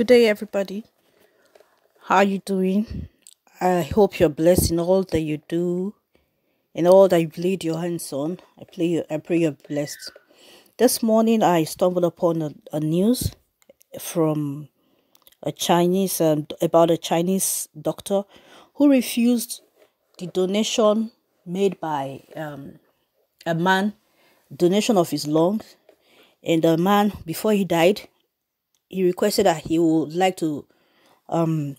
Good day, everybody. How are you doing? I hope you're blessed in all that you do, in all that you've laid your hands on. I pray, I pray you're blessed. This morning, I stumbled upon a, a news from a Chinese um, about a Chinese doctor who refused the donation made by um, a man, donation of his lungs, and the man before he died he requested that he would like to um,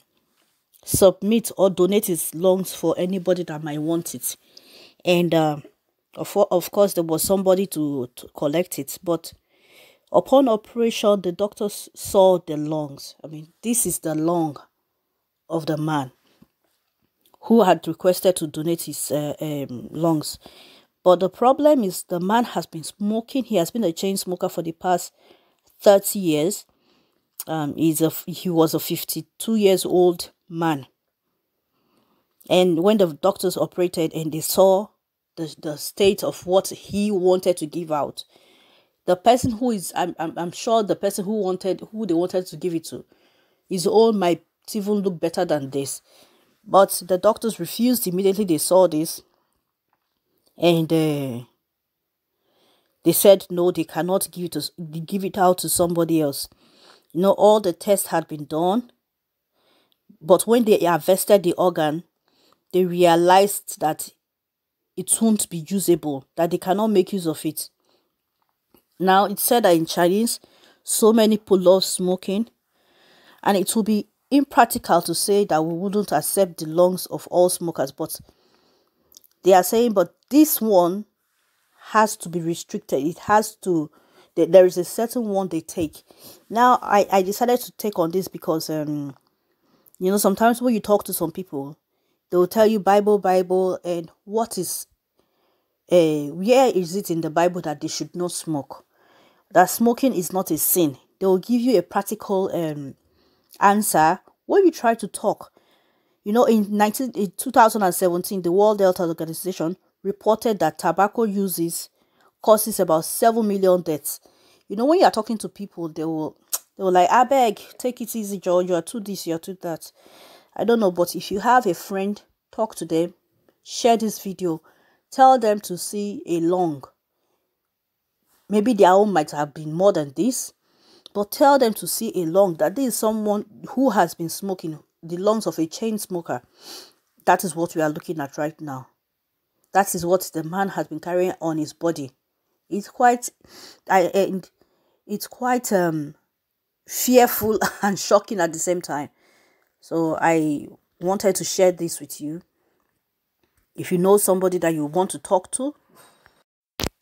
submit or donate his lungs for anybody that might want it. And uh, of, of course, there was somebody to, to collect it. But upon operation, the doctors saw the lungs. I mean, this is the lung of the man who had requested to donate his uh, um, lungs. But the problem is the man has been smoking. He has been a chain smoker for the past 30 years um, he's a, he was a 52 years old man. And when the doctors operated and they saw the, the state of what he wanted to give out, the person who is, I'm, I'm, I'm sure the person who wanted, who they wanted to give it to, his own might even look better than this. But the doctors refused immediately they saw this. And uh, they said no, they cannot give it, to, give it out to somebody else you know, all the tests had been done. But when they harvested the organ, they realized that it won't be usable, that they cannot make use of it. Now, it said that in Chinese, so many people love smoking, and it will be impractical to say that we wouldn't accept the lungs of all smokers, but they are saying, but this one has to be restricted. It has to they, there is a certain one they take. Now I I decided to take on this because um, you know sometimes when you talk to some people, they will tell you Bible Bible and what is, uh, where is it in the Bible that they should not smoke? That smoking is not a sin. They will give you a practical um answer when you try to talk. You know, in 19, in 2017, the World Health Organization reported that tobacco uses causes about 7 million deaths. You know, when you are talking to people, they will they will like, I beg, take it easy, George. You are too this, you are too that. I don't know, but if you have a friend, talk to them, share this video, tell them to see a long. Maybe their own might have been more than this, but tell them to see a long that this is someone who has been smoking the lungs of a chain smoker. That is what we are looking at right now. That is what the man has been carrying on his body. It's quite, I and it's quite um, fearful and shocking at the same time. So I wanted to share this with you. If you know somebody that you want to talk to,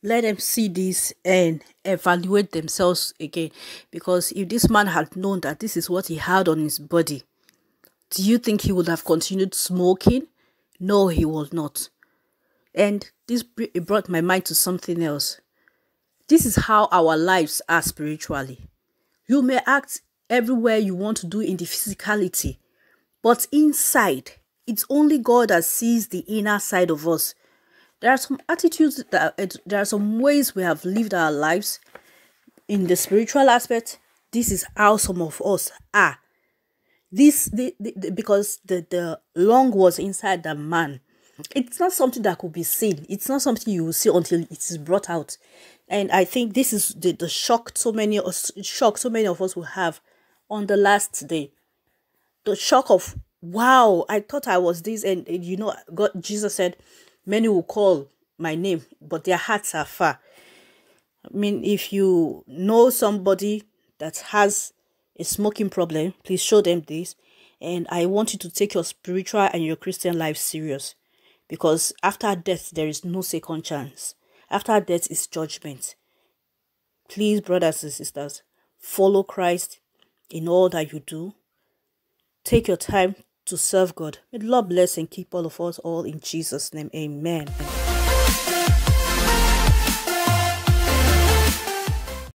let them see this and evaluate themselves again. Because if this man had known that this is what he had on his body, do you think he would have continued smoking? No, he would not. And this brought my mind to something else. This is how our lives are spiritually. You may act everywhere you want to do in the physicality, but inside, it's only God that sees the inner side of us. There are some attitudes that eh, there are some ways we have lived our lives in the spiritual aspect. This is how some of us are. This the, the, the because the the long was inside the man. It's not something that could be seen. It's not something you will see until it is brought out and i think this is the, the shock so many shock so many of us will have on the last day the shock of wow i thought i was this and, and you know god jesus said many will call my name but their hearts are far i mean if you know somebody that has a smoking problem please show them this and i want you to take your spiritual and your christian life serious because after death there is no second chance after death is judgment. Please, brothers and sisters, follow Christ in all that you do. Take your time to serve God. May the Lord bless and keep all of us all in Jesus' name. Amen.